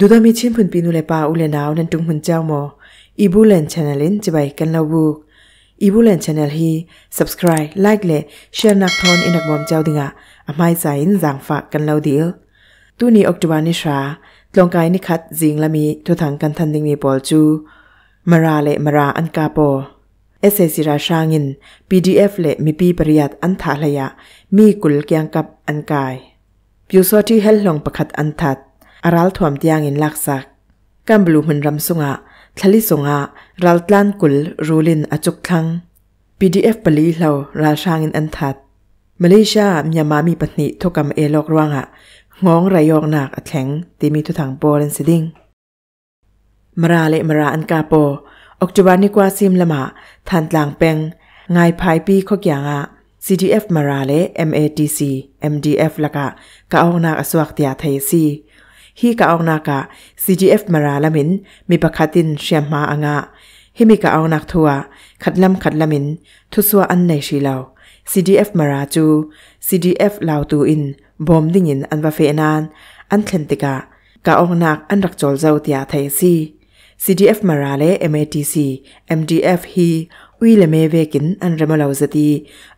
ดูดามีชิมพุนปีนุเลปาอุเลนาวนันตุงพุนเจ้ามออีบูเลนชานนลินจะไปกันลาบุกอีบูเลนชานนลฮี subscribe like เล่แชร์นักทอนอินักบอมเจ้าดิงอะอามายสายนจางฝากกันเลาเดียวตูนี้ออกตกวนิชาตลงกายนิคัดจิงละมีทุทังกันทันดิงมีปอลจูมาราเลมาราอันกาโปเอเซซิราชางิน PDF เลมีปีปริยัตอันทาลยะมีกุลเกียงกับอันกายพิวโซที่เฮลลงประคัดอันทัดอารัลถวมตียงอินลักสักกัมบลูมันรำสุงะทลิสุงะรัลตลันกุลรูลินอจุกทัง PDF ปลีเหล่าราชางินอันทัดมาเลเซียมียามามีปนิทุกรรมเอลอกรวงอะงองรยองหนักแข็งตีมีทุถังโปเลนสิดิงมาราเลมาราอันกาโปออกจุบานิกวาซิมละมาทันตลางเป็งไงภายปีขกยางอะ CDF มาราเล MATC MDF ละกะกะอองนักอสวักติยาไทยซีฮีกาอานากะ CGF มาราลามิน มีประคตินเชียมมาอ่างะฮิมีกาอานักทัวขัดลำขัดลามิน ทุสวอันในชีเลา CDF มาราจู CDF ลาวตูอินบอมดิ่งินอันวาเฟนันอันเคลนติกากาองนักอันรักจอลเจ้าติอาไทยซี CDF มาราเล่ MATC MDF ฮีวิลเมเวกินอันเรมลาวสตี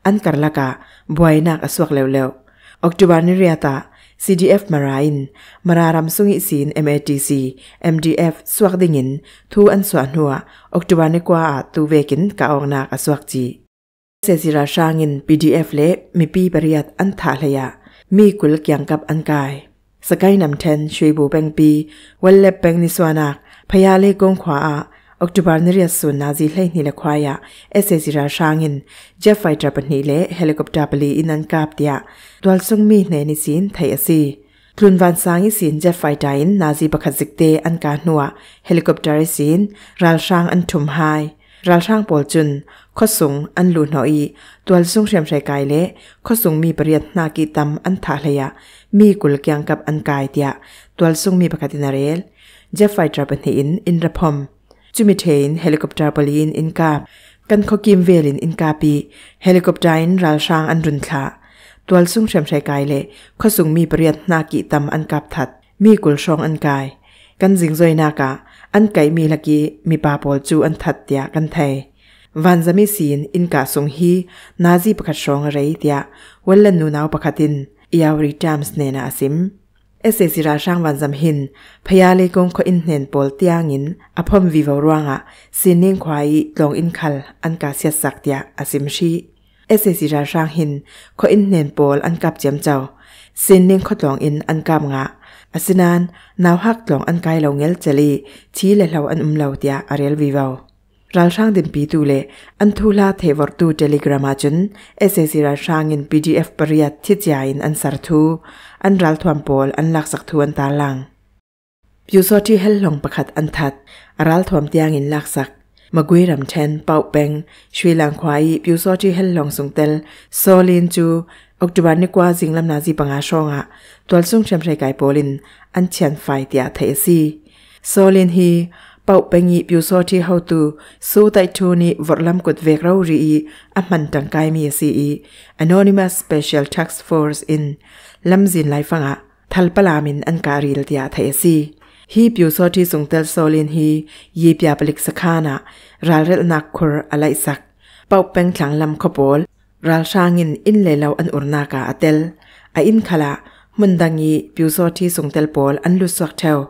อันคารลากาบวยนักอสวกเลวเลวออกจุบานิเรียตา CDF Marain Mararam Sungi Sin MATC MDF Suak Dingin Thu An Swa Nuwa October ne kwa a tu vekin ka ong na ka suak chi Sesira Shangin PDF le mi pi bariat an tha hleya mi kul kyang kap an kai Sakai Nam Ten Shwebu Beng Pi Wallep Beng Niswana Phaya le gong khwa a ออกตุบาร์นเรียสุนนาซีเล่ยนิลควายะเอเซซิราชางิน เจฟไฟทรัปนิเล่เฮลิคอปเตอร์ปลีอินันกาบเดียดวลซุงมีเนนิสินไทยอซีลุนวันสางอิสินเจฟไฟตินนาซีประคัสิกเตอันกาหนัวเฮลิคอปเตอร์สินราชางอันทุมไฮราชางปอลจุน ข้อสูงอันลูนหอี ตัวสูงเชียมชายกายเละข้อสูงมีปริยัตนากีตัมอันทาเลยะ มีกุลเกียงกับอันกายเดียตัวสูงมีประกตินาเรลเจฟไฟทราปนิอินอินระพมจุมิเทนเฮลิคอปเตอร์บอลีนอินกาบกันขกิมเวลินอินกาปีเฮลิคอปเตอร์อินรัลชางอันรุนทะตัวสุ่งเฉมชายกายเละขสุงมีเปรียดนากิตำอันกาบถัด มีกุลชองอันกายกันสิงจอยนากะอันไกมีลักีมีปาปอลจูอันถัดเตียกันไทยวันจะมีสีนอินกาสุงฮีนาจีประคัดชองอะไรเตียวันละนูนาวประคัดินยาวริจามสเนนาซิม ese sira rang van zam hin phayale kong kho in hnen pol tiangin aphom vi vo ruanga sining khwai long in khal an ka sia saktia asim shi ese sira rang hin kho in hnen pol an kap jam chaw sining kho long in an kam nga asinan naw hak long an kai lo ngel chali chi le lo an um lo tia arel vi vo รัลช่างดินปีตูเลอันทูลาเทวรตูเทเลกรามาจุนเอเซซีรัลช่างอินพีดีเอฟปริยัติที่จ่ายอินอันสารทูอันรัลทวมพอลอันลักสักทวนตาลังยูโซที่เฮลลงประคัดอันทัดรัลทวมเตียงอินลักสักมกุยรำเชนเป่าเปงชวีลังควายยูโซที่เฮลลงสุงเตลโซลินจูออกจุบันนี้กว่าสิงลำนาซีปังอาชองะตัวซุงเชมเชัยไก่โปลินอันเชียนไฟเตียเทซีโซลินฮีเป่าไปงีบอยู่ซอที่เขาตูสู้ไต่ทูนี่วัลลำกุดเวกเรารีออัมันตังกายมีสีอี Anonymous Special t a x Force in ลำซินไลฟังอะทัลปลามินอันการีลติอาเทสีฮีบิยู่ซอที่สุงเตลโซลินฮียีบยาปลิกสคานะราเรลนักคุรอะไรสักเป่าเป็นขังลำขบอลราช่างินอินเลลาอันอุรนากาอเตลออินขละมุนดังยีบิวซอที่สุงเตลปอลอันลุสวักเทว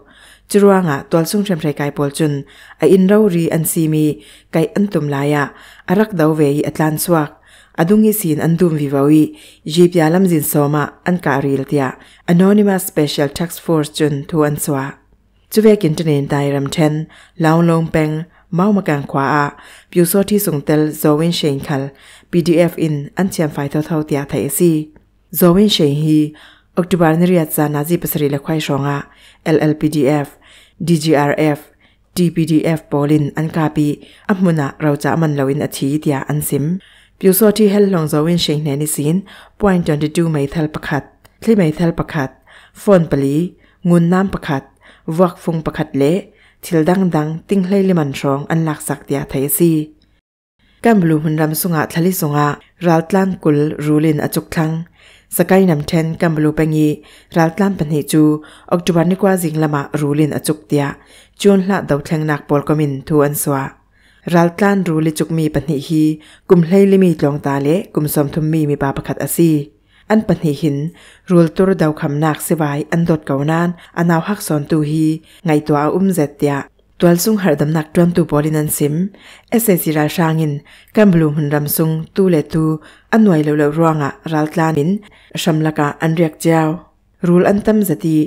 จุรังะตัวสุ่งเทมเพรไกปอลจุนไออินเรารีอันซีมีไกอันตุมลายะอารักดาวเวย์อัตลันสวักอดุงยิสินอันดุมวิวาวีจีพยาลัมจินโซมาอันการีลเตีย Anonymous Special Task Force จุนทวนสวะจุเวกินเทนนไดรัมเทนลาวลงเปงမောက်မကန်ခွာအပြူစောတိစုံတဲလ်ဇော်ဝင်းရှိန်ခလ PDF in အန်ချန်ဖိုင်သောသောတရားထိုင်စီဇော်ဝင်းရှိန်ဟီออกตุบาลนริยัตซานาจีปสรีละควายชองอะ LLPDF DGRF DPDF บอลิน อันกาบีอัมุนะเราจะมันเลวินอธิตยาอันซิมพิวโซที่เฮลลองโซวินเชงแนนิซินปอยนจอนดจูไมเทลประคัดคลีไมเทลประคัดฟอนปลีงูน้ำประคัดวักฟงประคัดเละทิลดังดัง ติงเลลิมันชองอันหลักสักตยาไทยซีกัมบลูหุนรมสุงะทะลิสุงะรัลตลันกุลรูลินอจุกทังสกายนำเทนกัมบลูเปงีรัลตันปันเจูออกจุบันนี้กว่าจิงละมารูลินอจุกเตียจูนละเดาวเทงนักบอลกมินทูอันสวารัลตันรูลิจุกมีปันเฮฮีกุมเฮลิมีจองตาเลกุมสมทุมมีมีปาประคตดอซีอันปันเหินรูลตัวดาวคำนักสบายอันดดเกานานอันเอาหักสอนตูฮีไงตัวอุ้มเจตเตียตัวซุงหาดำนักจวนตูบอลินันซิม เอเซจิราชางินกันบลูมันรำซุงตูเลตูอันไวเลวๆร่วงอะรัลตลานินชัมลกะอันเรียกเจ้ารูลอันตั้มจตี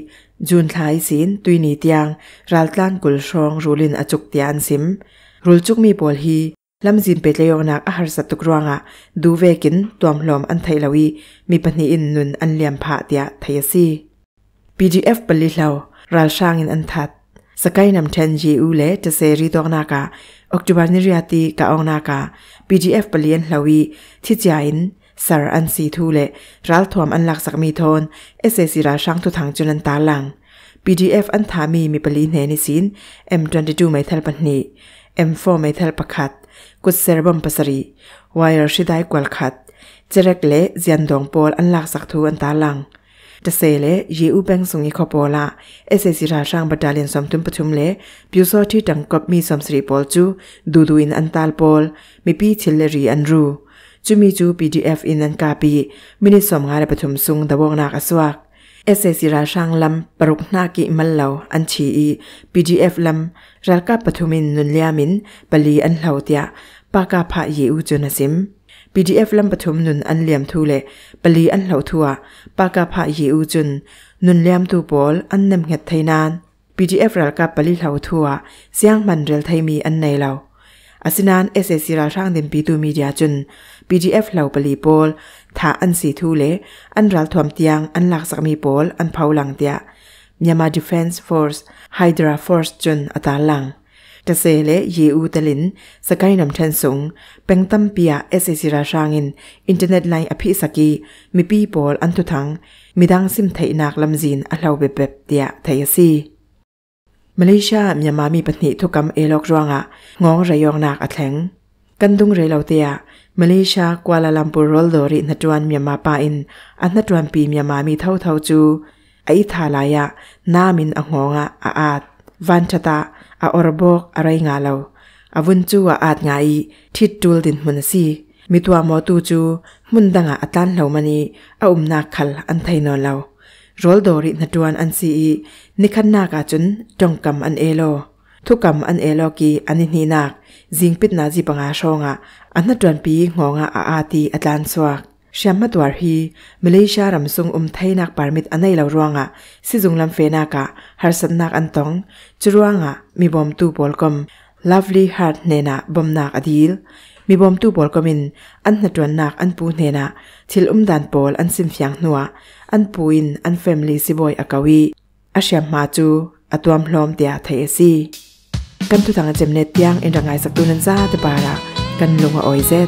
จูนทายสินตุยนีเตียงรัลตลานกุลชองรูลินอจุกเตียนซิมรูลจุกมีบอลฮีลำจินเปตเลยองนักอาหารสตุกร่วงอะดูเวกินตัวมลอมอันไทยลวีมีปนีอินนุนอันเลียมผาเตียไทยซีพีีดเอฟปลิเหลารัลชางินอันทัดสกายนำเทนจีอูเลจะเซรีตอวนักะออกจุบันนิริยติกาองนักบ PDF เปลี่ยนลาวีที่จายินสารอันสีทูเลรัลทวมอันหลักสักมีทนเอเซซิราช่างทุถังจุนันตาลัง PDF อันทามีมีเปลี่ยนเหนนิสิน M22 ไม่ทัลปนี M4 ไม่ทัลปะขัดกุศเซรบมปัสรีวายรชิดายกวลขัดเจรกเลเซียนดองโอลอันหลักสักทูอันตาลัง ta se le ye u bang sung ni kho po le pyu so thi tang mi som pol chu du du in an pol mi pi chil ri an ru chu pdf in ka pi sung da ra sang lam paruk na ki mal lao an chi i pdf lam ral ka nun lia min pali an hlaw tia pa ka pha ye u chu na sim PDF ลำปฐุมนุนอันเลียมทูเลปลีอันเหล่าทัวปากาพะยีอูจุนนุนเลียมทูบอลอันเนมเห็ดไทยนาน PDF รัลกับปลีเหล่าทัวเสียงมันเรลไทยมีอันในเราอาสินานเอเซซีราช่างเดมปีตูมีเดียจุน PDF เหล่าปลีบอลถ้าอันสีทูเลอันรัลทวมเตียงอันหลักสักมีบอลอันเผาหลังเตีย Myanmar Defense Force Hydra Force จุนอัตาลังတဆဲလေရေဦးတလင်စကိုင်းနမ်ထန်ဆုံပင်တမ်ပီယာအက်စီစီရာရှောင်းင်အင်တာနက်လိုင်းအဖိစကီမီပီပေါ်အန်တူထန်းမိဒန်းစင်ထိုင်နာကလမ်ဇင်အလောက်ဘေပက်တယာထိုင်စီမလေးရှားမြန်မာမိပနိထုကမ်အေလောက်ရောငါငေါငရယောင်နာအထန်ကန်ဒုံရေလောက်တယာမလေးရှားကွာလာလမ်ပူရောလ်ဒိုရီနတ်တွမ်မြန်မာပါအင် အနတ်တွမ်ပီမြန်မာမိထောက်ထောက်ကျူအိထာလာယနာမင်အငေါငါအာတ် van chata a orbok arai nga lo avun chu wa at nga i thit tul din hun si mitwa mo tu chu mun danga atan lo mani a um na khal an thai no lo rol dori na tuan an si i nikhan na ka chun tong kam an elo thu kam an elo ki ani ni nak jingpit na ji panga shonga an na tuan pi ngonga a ati atlan suak ชมตัวฮีมิเลชารำมซุงอุ้มไทยนักปาร์มิตอันใหล่าวรวงอ่ะซิซุงลำเฟนากะฮาร์สันนักอันตงจรวงอ่ะมีบอมตูบอลกอมลัฟลีฮาร์ดเนน่าบอมนักอดีลมีบอมตูบอลกอมินอันนัดวนนักอันปูเนน่าทิลอุ้มดันบอลอันซิมฟียงนัวอันปูอินอันเฟมลีซิบอยอากาวีอาชมมาจูอัตวมพร้อมเตียไทยซีกันทุกทางจมเนตยังอินดังไงสักตัวนั้นซาตบาระกันลงอ้อยเซ็